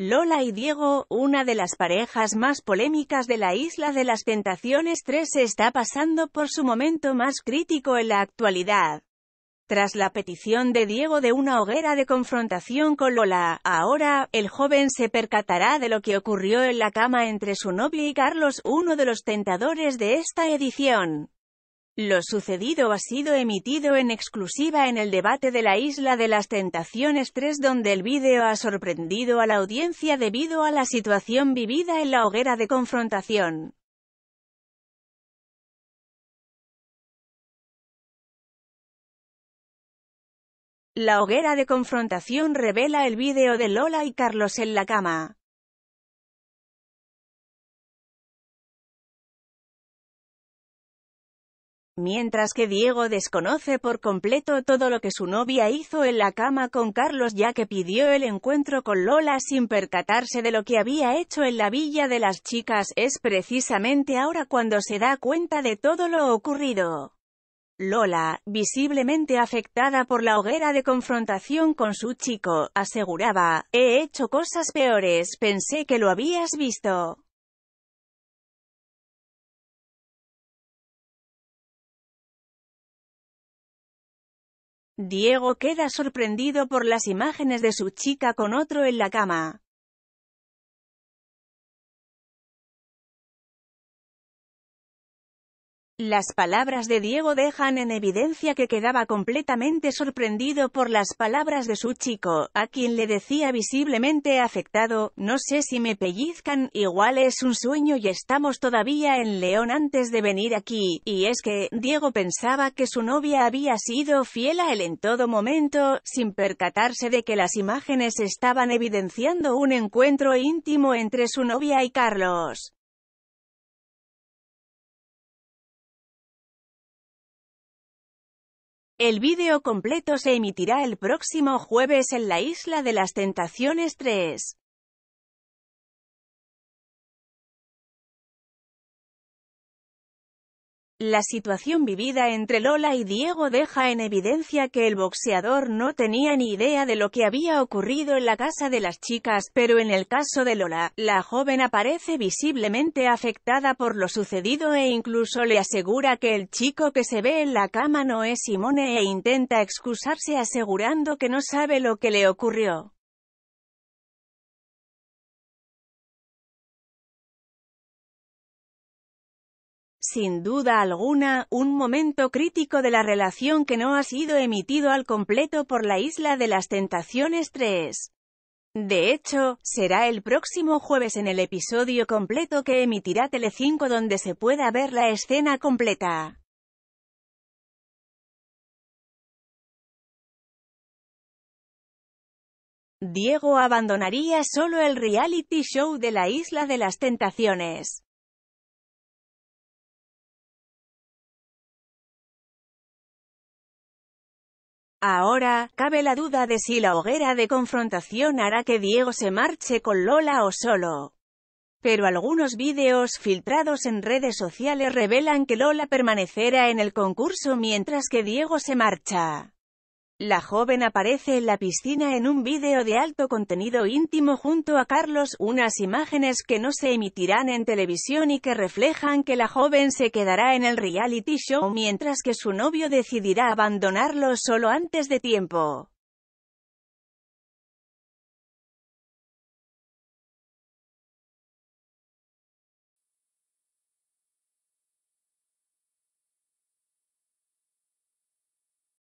Lola y Diego, una de las parejas más polémicas de la Isla de las Tentaciones 3 está pasando por su momento más crítico en la actualidad. Tras la petición de Diego de una hoguera de confrontación con Lola, ahora, el joven se percatará de lo que ocurrió en la cama entre su novio y Carlos, uno de los tentadores de esta edición. Lo sucedido ha sido emitido en exclusiva en el debate de la Isla de las Tentaciones 3 donde el vídeo ha sorprendido a la audiencia debido a la situación vivida en la hoguera de confrontación. La hoguera de confrontación revela el vídeo de Lola y Carlos en la cama. Mientras que Diego desconoce por completo todo lo que su novia hizo en la cama con Carlos ya que pidió el encuentro con Lola sin percatarse de lo que había hecho en la villa de las chicas, es precisamente ahora cuando se da cuenta de todo lo ocurrido. Lola, visiblemente afectada por la hoguera de confrontación con su chico, aseguraba, he hecho cosas peores, pensé que lo habías visto. Diego queda sorprendido por las imágenes de su chica con otro en la cama. Las palabras de Diego dejan en evidencia que quedaba completamente sorprendido por las palabras de su chico, a quien le decía visiblemente afectado, no sé si me pellizcan, igual es un sueño y estamos todavía en León antes de venir aquí, y es que, Diego pensaba que su novia había sido fiel a él en todo momento, sin percatarse de que las imágenes estaban evidenciando un encuentro íntimo entre su novia y Carlos. El vídeo completo se emitirá el próximo jueves en la Isla de las Tentaciones 3. La situación vivida entre Lola y Diego deja en evidencia que el boxeador no tenía ni idea de lo que había ocurrido en la casa de las chicas, pero en el caso de Lola, la joven aparece visiblemente afectada por lo sucedido e incluso le asegura que el chico que se ve en la cama no es Simone e intenta excusarse asegurando que no sabe lo que le ocurrió. sin duda alguna, un momento crítico de la relación que no ha sido emitido al completo por la Isla de las Tentaciones 3. De hecho, será el próximo jueves en el episodio completo que emitirá Telecinco donde se pueda ver la escena completa. Diego abandonaría solo el reality show de la Isla de las Tentaciones. Ahora, cabe la duda de si la hoguera de confrontación hará que Diego se marche con Lola o solo. Pero algunos vídeos filtrados en redes sociales revelan que Lola permanecerá en el concurso mientras que Diego se marcha. La joven aparece en la piscina en un vídeo de alto contenido íntimo junto a Carlos, unas imágenes que no se emitirán en televisión y que reflejan que la joven se quedará en el reality show mientras que su novio decidirá abandonarlo solo antes de tiempo.